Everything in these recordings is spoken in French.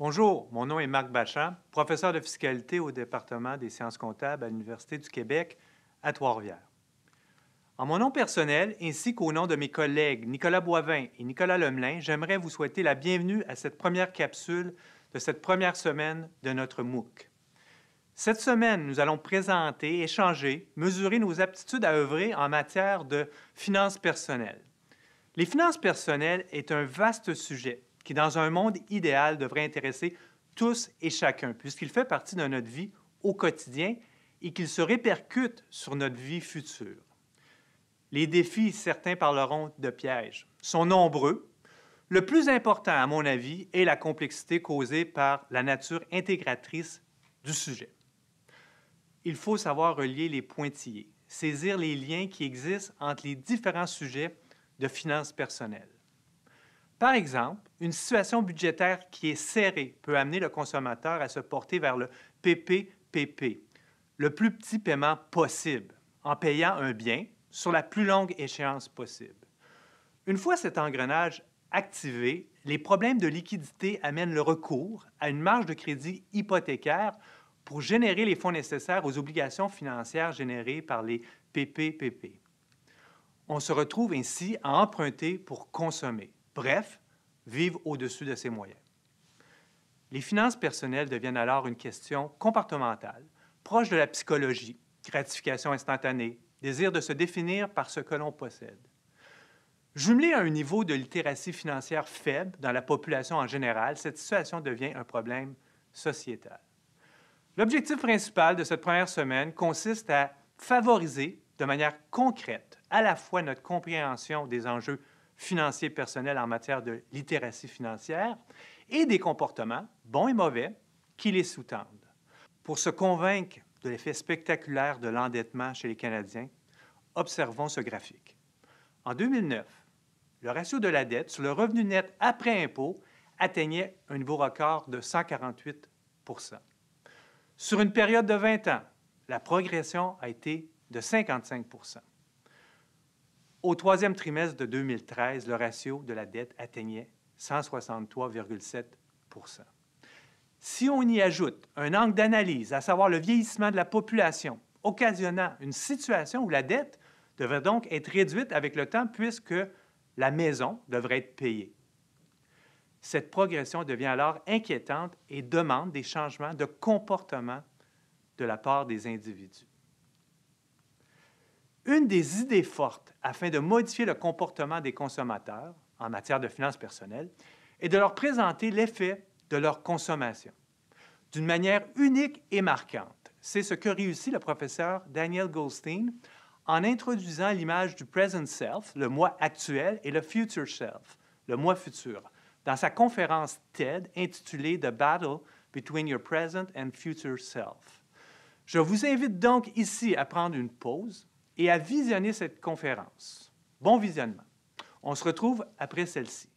Bonjour, mon nom est Marc Bachand, professeur de fiscalité au département des sciences comptables à l'Université du Québec à Trois-Rivières. En mon nom personnel, ainsi qu'au nom de mes collègues Nicolas Boivin et Nicolas Lemelin, j'aimerais vous souhaiter la bienvenue à cette première capsule de cette première semaine de notre MOOC. Cette semaine, nous allons présenter, échanger, mesurer nos aptitudes à œuvrer en matière de finances personnelles. Les finances personnelles est un vaste sujet dans un monde idéal, devrait intéresser tous et chacun, puisqu'il fait partie de notre vie au quotidien et qu'il se répercute sur notre vie future. Les défis, certains parleront de pièges, sont nombreux. Le plus important, à mon avis, est la complexité causée par la nature intégratrice du sujet. Il faut savoir relier les pointillés, saisir les liens qui existent entre les différents sujets de finances personnelles. Par exemple, une situation budgétaire qui est serrée peut amener le consommateur à se porter vers le PPPP, le plus petit paiement possible, en payant un bien sur la plus longue échéance possible. Une fois cet engrenage activé, les problèmes de liquidité amènent le recours à une marge de crédit hypothécaire pour générer les fonds nécessaires aux obligations financières générées par les PPPP. On se retrouve ainsi à emprunter pour consommer. Bref, vivre au-dessus de ses moyens. Les finances personnelles deviennent alors une question comportementale, proche de la psychologie, gratification instantanée, désir de se définir par ce que l'on possède. Jumelée à un niveau de littératie financière faible dans la population en général, cette situation devient un problème sociétal. L'objectif principal de cette première semaine consiste à favoriser de manière concrète à la fois notre compréhension des enjeux financiers personnels en matière de littératie financière et des comportements, bons et mauvais, qui les sous-tendent. Pour se convaincre de l'effet spectaculaire de l'endettement chez les Canadiens, observons ce graphique. En 2009, le ratio de la dette sur le revenu net après impôt atteignait un nouveau record de 148 Sur une période de 20 ans, la progression a été de 55 au troisième trimestre de 2013, le ratio de la dette atteignait 163,7 Si on y ajoute un angle d'analyse, à savoir le vieillissement de la population, occasionnant une situation où la dette devrait donc être réduite avec le temps puisque la maison devrait être payée. Cette progression devient alors inquiétante et demande des changements de comportement de la part des individus. Une des idées fortes afin de modifier le comportement des consommateurs en matière de finances personnelles est de leur présenter l'effet de leur consommation d'une manière unique et marquante. C'est ce que réussit le professeur Daniel Goldstein en introduisant l'image du present self, le moi actuel, et le future self, le moi futur, dans sa conférence TED intitulée The Battle Between Your Present and Future Self. Je vous invite donc ici à prendre une pause et à visionner cette conférence. Bon visionnement. On se retrouve après celle-ci.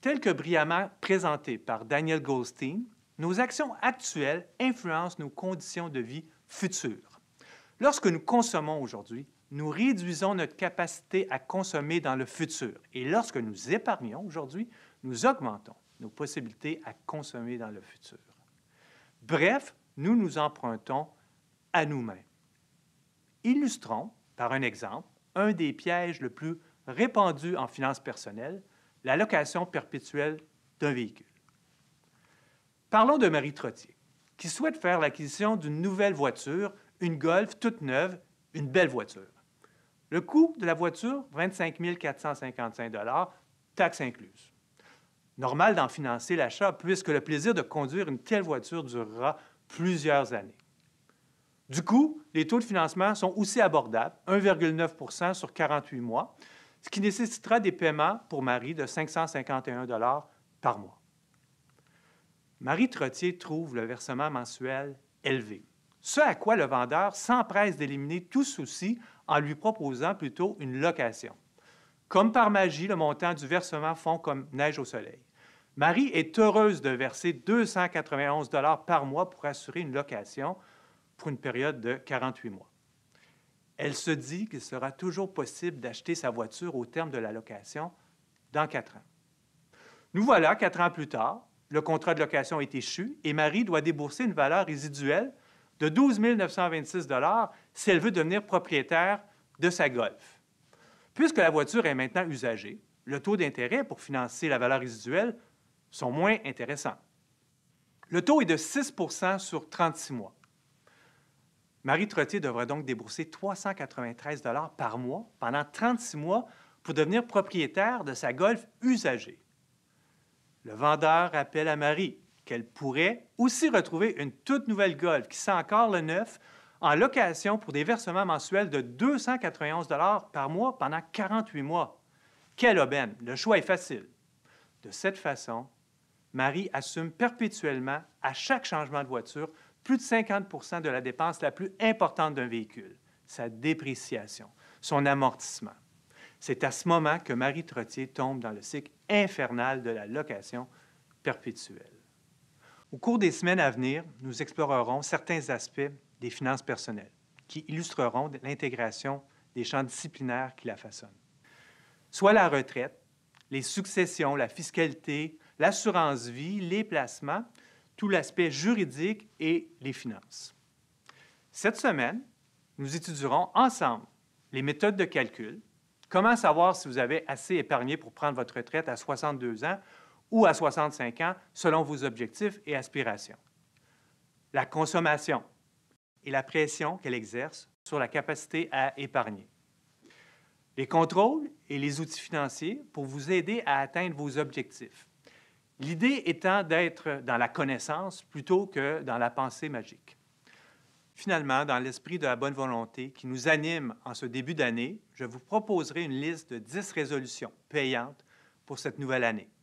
Tel que brillamment présenté par Daniel Goldstein, nos actions actuelles influencent nos conditions de vie futures. Lorsque nous consommons aujourd'hui, nous réduisons notre capacité à consommer dans le futur. Et lorsque nous épargnons aujourd'hui, nous augmentons nos possibilités à consommer dans le futur. Bref, nous nous empruntons à nous-mêmes. Illustrons par un exemple un des pièges le plus répandus en finances personnelles, la location perpétuelle d'un véhicule. Parlons de Marie Trottier, qui souhaite faire l'acquisition d'une nouvelle voiture, une Golf toute neuve, une belle voiture. Le coût de la voiture, 25 455 taxes incluses normal d'en financer l'achat puisque le plaisir de conduire une telle voiture durera plusieurs années. Du coup, les taux de financement sont aussi abordables, 1,9 sur 48 mois, ce qui nécessitera des paiements pour Marie de 551 par mois. Marie Trottier trouve le versement mensuel élevé, ce à quoi le vendeur s'empresse d'éliminer tout souci en lui proposant plutôt une location. Comme par magie, le montant du versement fond comme neige au soleil. Marie est heureuse de verser 291 dollars par mois pour assurer une location pour une période de 48 mois. Elle se dit qu'il sera toujours possible d'acheter sa voiture au terme de la location dans quatre ans. Nous voilà, quatre ans plus tard, le contrat de location est échu et Marie doit débourser une valeur résiduelle de 12 926 si elle veut devenir propriétaire de sa Golf. Puisque la voiture est maintenant usagée, le taux d'intérêt pour financer la valeur résiduelle sont moins intéressants. Le taux est de 6 sur 36 mois. Marie Trottier devrait donc débourser 393 par mois pendant 36 mois pour devenir propriétaire de sa Golf usagée. Le vendeur rappelle à Marie qu'elle pourrait aussi retrouver une toute nouvelle Golf qui sent encore le neuf en location pour des versements mensuels de 291 par mois pendant 48 mois. Quelle aubaine! Le choix est facile. De cette façon, Marie assume perpétuellement, à chaque changement de voiture, plus de 50 de la dépense la plus importante d'un véhicule, sa dépréciation, son amortissement. C'est à ce moment que Marie Trottier tombe dans le cycle infernal de la location perpétuelle. Au cours des semaines à venir, nous explorerons certains aspects des finances personnelles, qui illustreront l'intégration des champs disciplinaires qui la façonnent. Soit la retraite, les successions, la fiscalité, l'assurance-vie, les placements, tout l'aspect juridique et les finances. Cette semaine, nous étudierons ensemble les méthodes de calcul, comment savoir si vous avez assez épargné pour prendre votre retraite à 62 ans ou à 65 ans selon vos objectifs et aspirations. La consommation, et la pression qu'elle exerce sur la capacité à épargner. Les contrôles et les outils financiers pour vous aider à atteindre vos objectifs. L'idée étant d'être dans la connaissance plutôt que dans la pensée magique. Finalement, dans l'esprit de la bonne volonté qui nous anime en ce début d'année, je vous proposerai une liste de 10 résolutions payantes pour cette nouvelle année.